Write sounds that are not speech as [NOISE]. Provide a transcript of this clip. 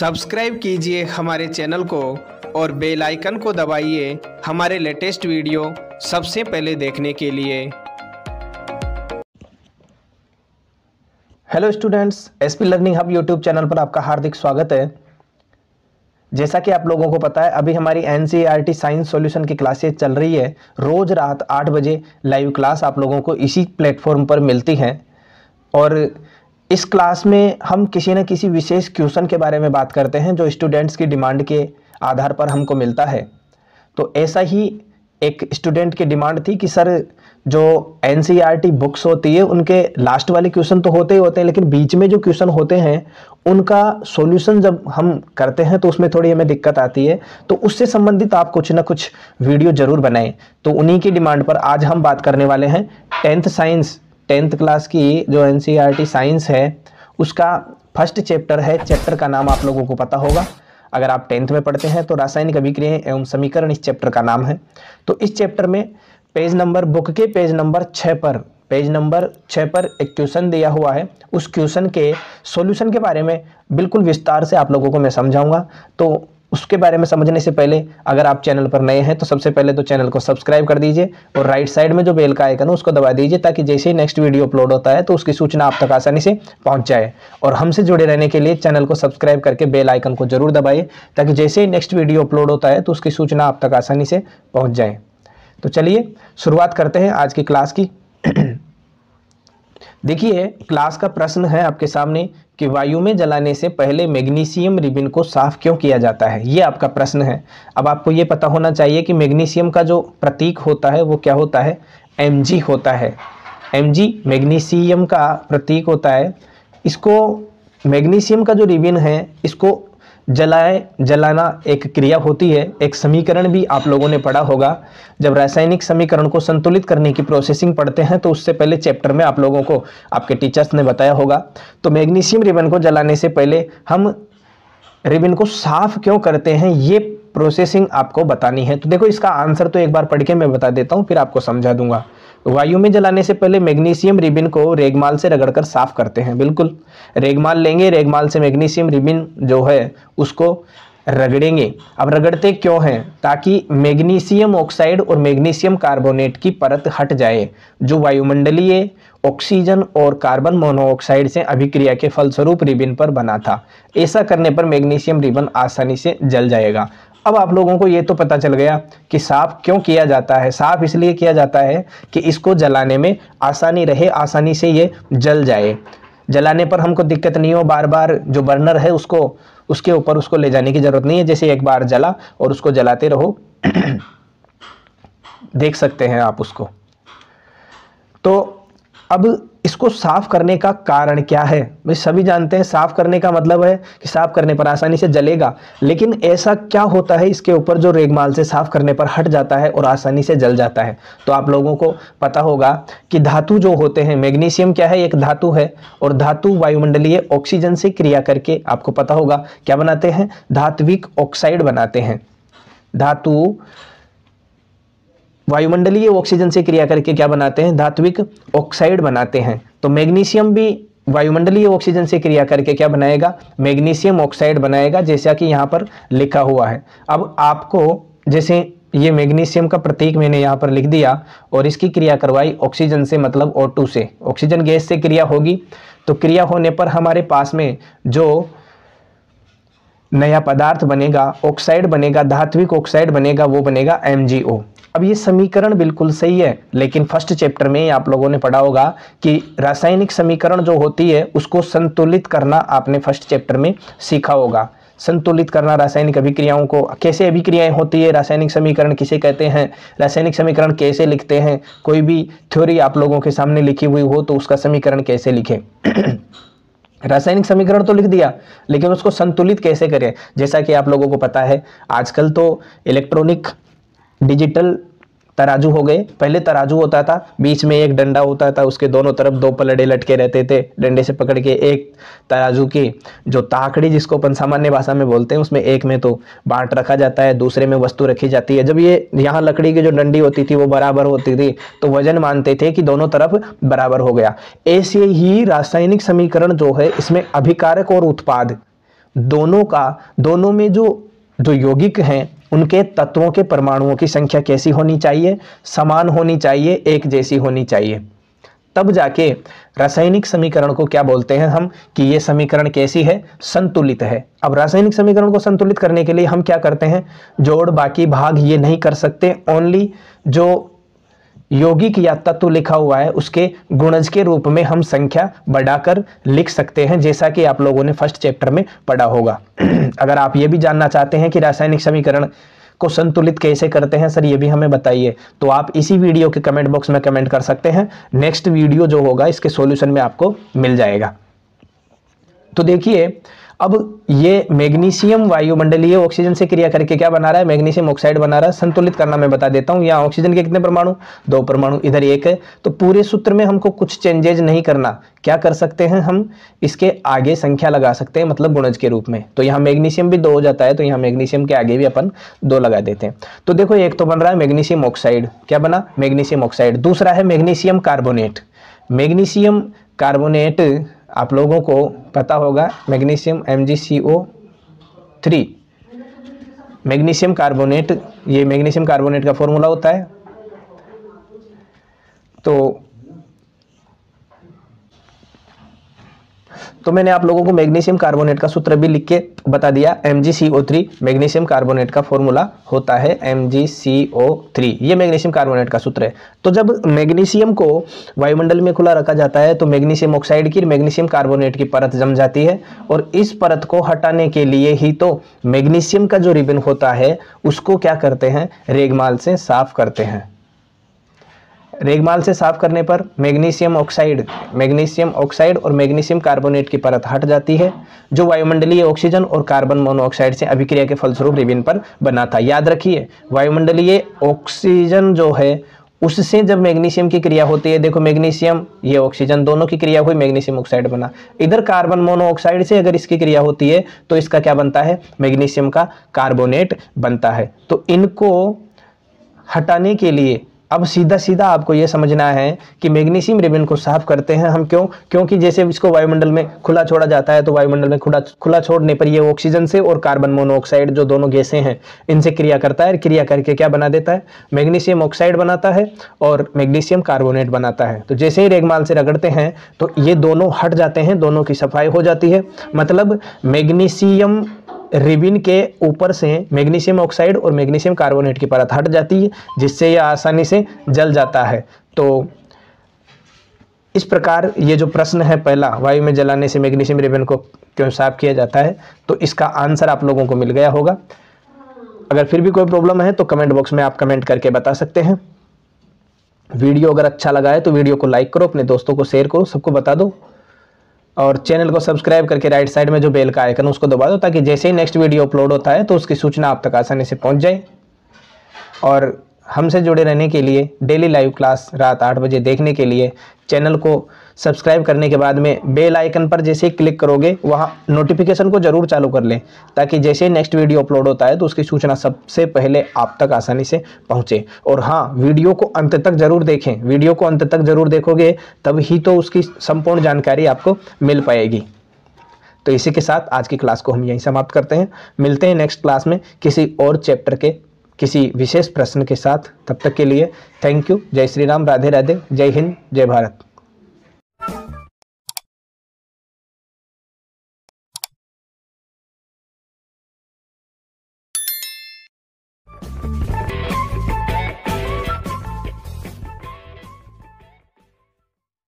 subscribe कीजिए हमारे channel को और बेल आइकन को दबाइए हमारे लेटेस्ट वीडियो सबसे पहले देखने के लिए hello students SP learning hub YouTube channel पर आपका हार्दिक स्वागत है जैसा कि आप लोगों को पता है अभी हमारी एन साइंस सॉल्यूशन की क्लासेज चल रही है रोज़ रात आठ बजे लाइव क्लास आप लोगों को इसी प्लेटफॉर्म पर मिलती हैं और इस क्लास में हम किसी न किसी विशेष क्वेश्चन के बारे में बात करते हैं जो स्टूडेंट्स की डिमांड के आधार पर हमको मिलता है तो ऐसा ही एक स्टूडेंट की डिमांड थी कि सर जो एन बुक्स e होती है उनके लास्ट वाले क्वेश्चन तो होते ही होते हैं लेकिन बीच में जो क्वेश्चन होते हैं उनका सॉल्यूशन जब हम करते हैं तो उसमें थोड़ी हमें दिक्कत आती है तो उससे संबंधित आप कुछ ना कुछ वीडियो ज़रूर बनाएं तो उन्हीं की डिमांड पर आज हम बात करने वाले हैं टेंथ साइंस टेंथ क्लास की जो एन e साइंस है उसका फर्स्ट चैप्टर है चैप्टर का नाम आप लोगों को पता होगा अगर आप टेंथ में पढ़ते हैं तो रासायनिक अभिक्रियाएं एवं समीकरण इस चैप्टर का नाम है तो इस चैप्टर में पेज नंबर बुक के पेज नंबर छः पर पेज नंबर छः पर एक क्वेश्चन दिया हुआ है उस क्वेश्चन के सॉल्यूशन के बारे में बिल्कुल विस्तार से आप लोगों को मैं समझाऊंगा तो उसके बारे में समझने से पहले अगर आप चैनल पर नए हैं तो सबसे पहले तो चैनल को सब्सक्राइब कर दीजिए और राइट साइड में जो बेल का आइकन है उसको दबा दीजिए ताकि जैसे ही नेक्स्ट वीडियो अपलोड होता है तो उसकी सूचना आप तक आसानी से पहुँच जाए और हमसे जुड़े रहने के लिए चैनल को सब्सक्राइब करके बेल आइकन को जरूर दबाइए ताकि जैसे ही नेक्स्ट वीडियो अपलोड होता है तो उसकी सूचना आप तक आसानी से पहुँच जाए तो चलिए शुरुआत करते हैं आज की क्लास की [CLEARS THROAT] देखिए क्लास का प्रश्न है आपके सामने कि वायु में जलाने से पहले मैग्नीशियम रिबिन को साफ क्यों किया जाता है ये आपका प्रश्न है अब आपको ये पता होना चाहिए कि मैग्नीशियम का जो प्रतीक होता है वो क्या होता है एम होता है एम मैग्नीशियम का प्रतीक होता है इसको मैग्नीशियम का जो रिबिन है इसको जलाए जलाना एक क्रिया होती है एक समीकरण भी आप लोगों ने पढ़ा होगा जब रासायनिक समीकरण को संतुलित करने की प्रोसेसिंग पढ़ते हैं तो उससे पहले चैप्टर में आप लोगों को आपके टीचर्स ने बताया होगा तो मैग्नीशियम रिबन को जलाने से पहले हम रिबन को साफ क्यों करते हैं ये प्रोसेसिंग आपको बतानी है तो देखो इसका आंसर तो एक बार पढ़ के मैं बता देता हूँ फिर आपको समझा दूंगा वायु में जलाने से पहले मैग्नीशियम रिबिन को रेगमाल से रगड़कर साफ करते हैं बिल्कुल रेगमाल लेंगे रेगमाल से मैग्नीशियम रिबिन जो है उसको रगड़ेंगे अब रगड़ते क्यों हैं ताकि मैग्नीशियम ऑक्साइड और मैग्नीशियम कार्बोनेट की परत हट जाए जो वायुमंडलीय ऑक्सीजन और कार्बन मोनोऑक्साइड से अभिक्रिया के फलस्वरूप रिबिन पर बना था ऐसा करने पर मैग्नीशियम रिबन आसानी से जल जाएगा अब आप लोगों को ये तो पता चल गया कि साफ क्यों किया जाता है साफ इसलिए किया जाता है कि इसको जलाने में आसानी रहे आसानी से ये जल जाए जलाने पर हमको दिक्कत नहीं हो बार बार जो बर्नर है उसको उसके ऊपर उसको ले जाने की ज़रूरत नहीं है जैसे एक बार जला और उसको जलाते रहो [CLEARS THROAT] देख सकते हैं आप उसको तो अब इसको साफ करने का कारण क्या है भाई सभी जानते हैं साफ करने का मतलब है कि साफ करने पर आसानी से जलेगा लेकिन ऐसा क्या होता है इसके ऊपर जो रेगमाल से साफ करने पर हट जाता है और आसानी से जल जाता है तो आप लोगों को पता होगा कि धातु जो होते हैं मैग्नीशियम क्या है एक धातु है और धातु वायुमंडलीय ऑक्सीजन से क्रिया करके आपको पता होगा क्या बनाते हैं धात्विक ऑक्साइड बनाते हैं धातु वायुमंडलीय ऑक्सीजन से क्रिया करके क्या बनाते हैं धात्विक ऑक्साइड बनाते हैं तो मैग्नीशियम भी वायुमंडलीय ऑक्सीजन से क्रिया करके क्या बनाएगा मैग्नीशियम ऑक्साइड बनाएगा जैसा कि यहाँ पर लिखा हुआ है अब आपको जैसे ये मैग्नीशियम का प्रतीक मैंने यहाँ पर लिख दिया और इसकी क्रिया करवाई ऑक्सीजन से मतलब O2 से ऑक्सीजन गैस से क्रिया होगी तो क्रिया होने पर हमारे पास में जो नया पदार्थ बनेगा ऑक्साइड बनेगा धात्विक ऑक्साइड बनेगा वो बनेगा एम अब ये समीकरण बिल्कुल सही है लेकिन फर्स्ट चैप्टर में आप लोगों ने पढ़ा होगा कि रासायनिक समीकरण जो होती है उसको संतुलित करना आपने फर्स्ट चैप्टर में सीखा होगा संतुलित करना रासायनिक अभिक्रियाओं को कैसे अभिक्रियाएं होती है रासायनिक समीकरण किसे कहते हैं रासायनिक समीकरण कैसे लिखते हैं कोई भी थ्योरी आप लोगों के सामने लिखी हुई हो तो उसका समीकरण कैसे लिखें [CLEARS THROAT] रासायनिक समीकरण तो लिख दिया लेकिन उसको संतुलित कैसे करें जैसा कि आप लोगों को पता है आजकल तो इलेक्ट्रॉनिक डिजिटल तराजू हो गए पहले तराजू होता था बीच में एक डंडा होता था उसके दोनों तरफ दो पलड़े लटके रहते थे डंडे से पकड़ के एक तराजू की जो ताकड़ी जिसको अपन सामान्य भाषा में बोलते हैं उसमें एक में तो बांट रखा जाता है दूसरे में वस्तु रखी जाती है जब ये यहाँ लकड़ी की जो डंडी होती थी वो बराबर होती थी तो वजन मानते थे कि दोनों तरफ बराबर हो गया ऐसे ही रासायनिक समीकरण जो है इसमें अभिकारक और उत्पाद दोनों का दोनों में जो जो यौगिक हैं उनके तत्वों के परमाणुओं की संख्या कैसी होनी चाहिए समान होनी चाहिए एक जैसी होनी चाहिए तब जाके रासायनिक समीकरण को क्या बोलते हैं हम कि ये समीकरण कैसी है संतुलित है अब रासायनिक समीकरण को संतुलित करने के लिए हम क्या करते हैं जोड़ बाकी भाग ये नहीं कर सकते ओनली जो योगिक या तत्व तो लिखा हुआ है उसके गुणज के रूप में हम संख्या बढ़ाकर लिख सकते हैं जैसा कि आप लोगों ने फर्स्ट चैप्टर में पढ़ा होगा [CLEARS THROAT] अगर आप ये भी जानना चाहते हैं कि रासायनिक समीकरण को संतुलित कैसे करते हैं सर ये भी हमें बताइए तो आप इसी वीडियो के कमेंट बॉक्स में कमेंट कर सकते हैं नेक्स्ट वीडियो जो होगा इसके सोल्यूशन में आपको मिल जाएगा तो देखिए अब ये मैग्नीशियम वायुमंडलीय ऑक्सीजन से क्रिया करके क्या बना रहा है मैग्नीशियम ऑक्साइड बना रहा है संतुलित करना मैं बता देता हूँ यहाँ ऑक्सीजन के कितने परमाणु दो परमाणु इधर एक है तो पूरे सूत्र में हमको कुछ चेंजेज नहीं करना क्या कर सकते हैं हम इसके आगे संख्या लगा सकते हैं मतलब गुणज के रूप में तो यहाँ मैग्नीशियम भी दो हो जाता है तो यहाँ मैग्नीशियम के आगे भी अपन दो लगा देते हैं तो देखो एक तो बन रहा है मैग्नीशियम ऑक्साइड क्या बना मैग्नीशियम ऑक्साइड दूसरा है मैग्नीशियम कार्बोनेट मैग्नीशियम कार्बोनेट आप लोगों को पता होगा magnesium M three magnesium carbonate ये मैग्नीशियम कार्बोनेट का फॉर्मूला होता है तो तो मैंने आप लोगों को मैग्नीशियम कार्बोनेट का सूत्र भी लिख के बता दिया एम मैग्नीशियम कार्बोनेट का फॉर्मूला होता है एम ये मैग्नीशियम कार्बोनेट का सूत्र है तो जब मैग्नीशियम को वायुमंडल में खुला रखा जाता है तो मैग्नीशियम ऑक्साइड की मैग्नीशियम कार्बोनेट की परत जम जाती है और इस परत को हटाने के लिए ही तो मैग्नीशियम का जो रिबन होता है उसको क्या करते हैं रेगमाल से साफ करते हैं रेगमाल से साफ करने पर मैग्नीशियम ऑक्साइड मैग्नीशियम ऑक्साइड और मैग्नीशियम कार्बोनेट की परत हट जाती है जो वायुमंडलीय ऑक्सीजन और कार्बन मोनोऑक्साइड से अभिक्रिया के फलस्वरूप रिबिन पर बना था याद रखिए वायुमंडलीय ऑक्सीजन जो है उससे जब मैग्नीशियम की क्रिया होती है देखो मैग्नीशियम ये ऑक्सीजन दोनों की क्रिया हुई मैग्नीशियम ऑक्साइड बना इधर कार्बन मोनोऑक्साइड से अगर इसकी क्रिया होती है तो इसका क्या बनता है मैग्नीशियम का कार्बोनेट बनता है तो इनको हटाने के लिए अब सीधा सीधा आपको यह समझना है कि मैग्नीशियम रिबन को साफ करते हैं हम क्यों क्योंकि जैसे इसको वायुमंडल में खुला छोड़ा जाता है तो वायुमंडल में खुला खुला छोड़ने पर यह ऑक्सीजन से और कार्बन मोनोऑक्साइड जो दोनों गैसें हैं इनसे क्रिया करता है क्रिया करके क्या बना देता है मैग्नीशियम ऑक्साइड बनाता है और मैग्नीशियम कार्बोनेट बनाता है तो जैसे ही रेगमाल से रगड़ते हैं तो ये दोनों हट जाते हैं दोनों की सफाई हो जाती है मतलब मैग्नीशियम रिबिन के ऊपर से मैग्नीशियम ऑक्साइड और मैग्नीशियम कार्बोनेट की परत हट जाती है जिससे यह आसानी से जल जाता है तो इस प्रकार ये जो प्रश्न है पहला वायु में जलाने से मैग्नीशियम रिबिन को क्यों साफ किया जाता है तो इसका आंसर आप लोगों को मिल गया होगा अगर फिर भी कोई प्रॉब्लम है तो कमेंट बॉक्स में आप कमेंट करके बता सकते हैं वीडियो अगर अच्छा लगा है तो वीडियो को लाइक करो अपने दोस्तों को शेयर करो सबको बता दो और चैनल को सब्सक्राइब करके राइट साइड में जो बेल का आइकन उसको दबा दो ताकि जैसे ही नेक्स्ट वीडियो अपलोड होता है तो उसकी सूचना आप तक आसानी से पहुंच जाए और हमसे जुड़े रहने के लिए डेली लाइव क्लास रात आठ बजे देखने के लिए चैनल को सब्सक्राइब करने के बाद में बेल आइकन पर जैसे ही क्लिक करोगे वहाँ नोटिफिकेशन को ज़रूर चालू कर लें ताकि जैसे ही नेक्स्ट वीडियो अपलोड होता है तो उसकी सूचना सबसे पहले आप तक आसानी से पहुँचे और हाँ वीडियो को अंत तक ज़रूर देखें वीडियो को अंत तक ज़रूर देखोगे तब ही तो उसकी संपूर्ण जानकारी आपको मिल पाएगी तो इसी के साथ आज की क्लास को हम यहीं समाप्त करते हैं मिलते हैं नेक्स्ट क्लास में किसी और चैप्टर के किसी विशेष प्रश्न के साथ तब तक के लिए थैंक यू जय श्री राम राधे राधे जय हिंद जय भारत